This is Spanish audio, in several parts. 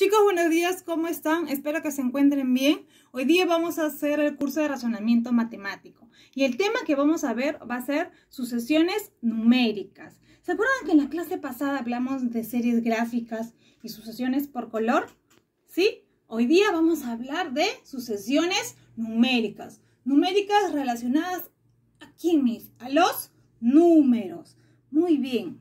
Chicos, buenos días, ¿cómo están? Espero que se encuentren bien. Hoy día vamos a hacer el curso de razonamiento matemático. Y el tema que vamos a ver va a ser sucesiones numéricas. ¿Se acuerdan que en la clase pasada hablamos de series gráficas y sucesiones por color? ¿Sí? Hoy día vamos a hablar de sucesiones numéricas. Numéricas relacionadas a quiénes? A los números. Muy bien.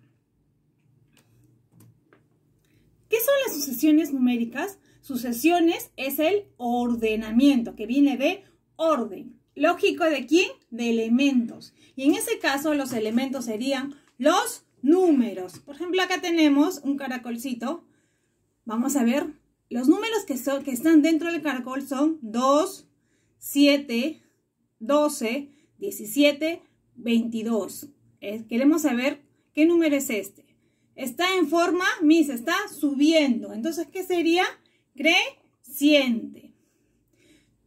¿Qué son las sucesiones numéricas? Sucesiones es el ordenamiento, que viene de orden. ¿Lógico de quién? De elementos. Y en ese caso los elementos serían los números. Por ejemplo, acá tenemos un caracolcito. Vamos a ver. Los números que, que están dentro del caracol son 2, 7, 12, 17, 22. queremos saber qué número es este está en forma, mis, está subiendo. Entonces, ¿qué sería? Creciente.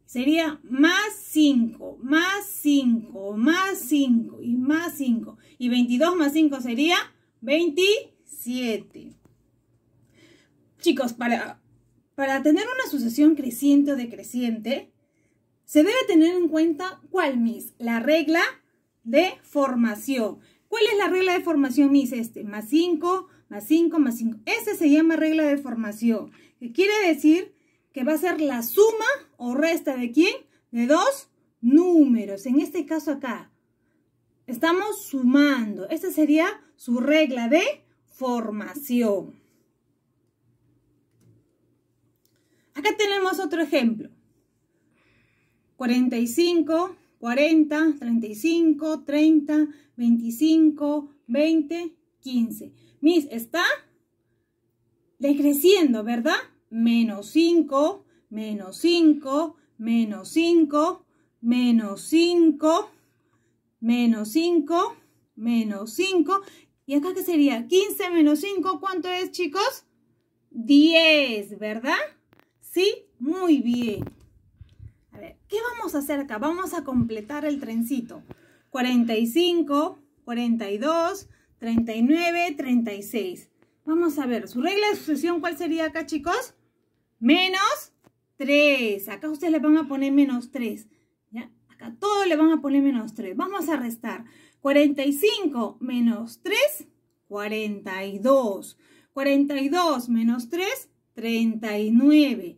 Sería más 5, más 5, más 5 y más 5. Y 22 más 5 sería 27. Chicos, para, tener una sucesión creciente o decreciente, se debe tener en cuenta cuál, mis, la regla de formación. ¿Cuál es la regla de formación, mis? Este, más 5, más 5, más 5. Ese se llama regla de formación, que quiere decir que va a ser la suma o resta de quién? De dos números. En este caso acá, estamos sumando. Esta sería su regla de formación. Acá tenemos otro ejemplo. 45 40, 35, 30, 25, 20, 15. Mis, está decreciendo, ¿verdad? Menos 5, menos 5, menos 5, menos 5, menos 5, menos 5. ¿Y acá qué sería? 15 menos 5, ¿cuánto es, chicos? 10, ¿verdad? Sí, muy bien. ¿Qué vamos a hacer acá? Vamos a completar el trencito. 45, 42, 39, 36. Vamos a ver, su regla de sucesión, ¿cuál sería acá, chicos? Menos 3. Acá ustedes le van a poner menos 3. ¿ya? Acá todo le van a poner menos 3. Vamos a restar. 45 menos 3, 42. 42 menos 3, 39.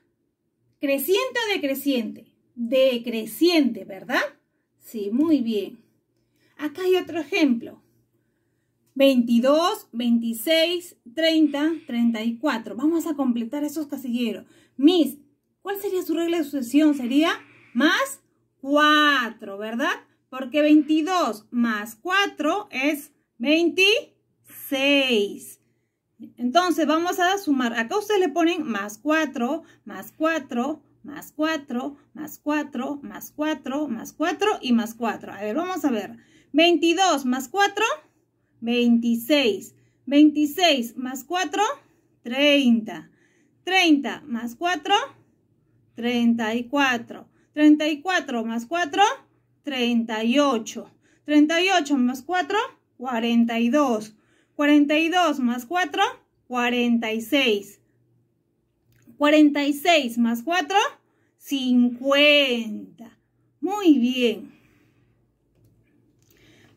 ¿Creciente o decreciente? Decreciente, ¿verdad? Sí, muy bien. Acá hay otro ejemplo. 22, 26, 30, 34. Vamos a completar esos casilleros. Miss, ¿cuál sería su regla de sucesión? Sería más 4, ¿verdad? Porque 22 más 4 es 26. Entonces vamos a sumar. Acá ustedes le ponen más 4, más 4, más 4, más 4, más 4, más 4 y más 4. A ver, vamos a ver. 22 más 4, 26. 26 más 4, 30. 30 más 4, 34. 34 más 4, 38. 38 más 4, 42. 42 más 4, 46. 46 más 4, 50. Muy bien.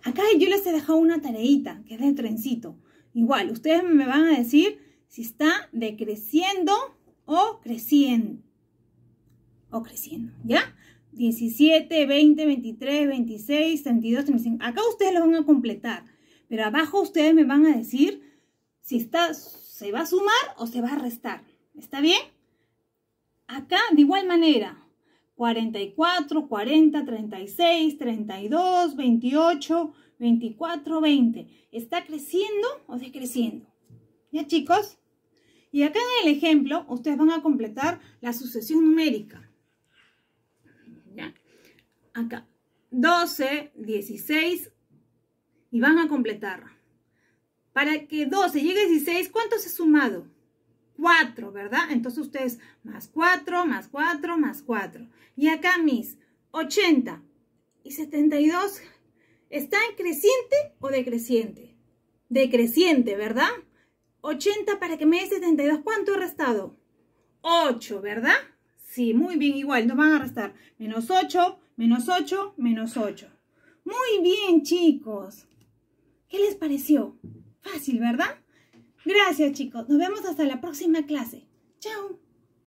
Acá yo les he dejado una tareita, que es del trencito. Igual, ustedes me van a decir si está decreciendo o creciendo. O creciendo, ¿ya? 17, 20, 23, 26, 32, 35. Acá ustedes lo van a completar. Pero abajo ustedes me van a decir si está, se va a sumar o se va a restar. ¿Está bien? Acá de igual manera. 44, 40, 36, 32, 28, 24, 20. ¿Está creciendo o decreciendo? ¿Ya chicos? Y acá en el ejemplo, ustedes van a completar la sucesión numérica. ¿Ya? Acá, 12, 16, y van a completar. Para que 12 llegue a 16, ¿cuánto se ha sumado? 4, ¿verdad? Entonces ustedes más 4, más 4, más 4. Y acá mis 80 y 72 ¿están creciente o decreciente? Decreciente, ¿verdad? 80 para que me dé 72. ¿Cuánto he restado? 8, ¿verdad? Sí, muy bien, igual, nos van a restar menos 8, menos 8, menos 8. Muy bien, chicos. ¿Qué les pareció? Fácil, ¿verdad? Gracias, chicos. Nos vemos hasta la próxima clase. Chao.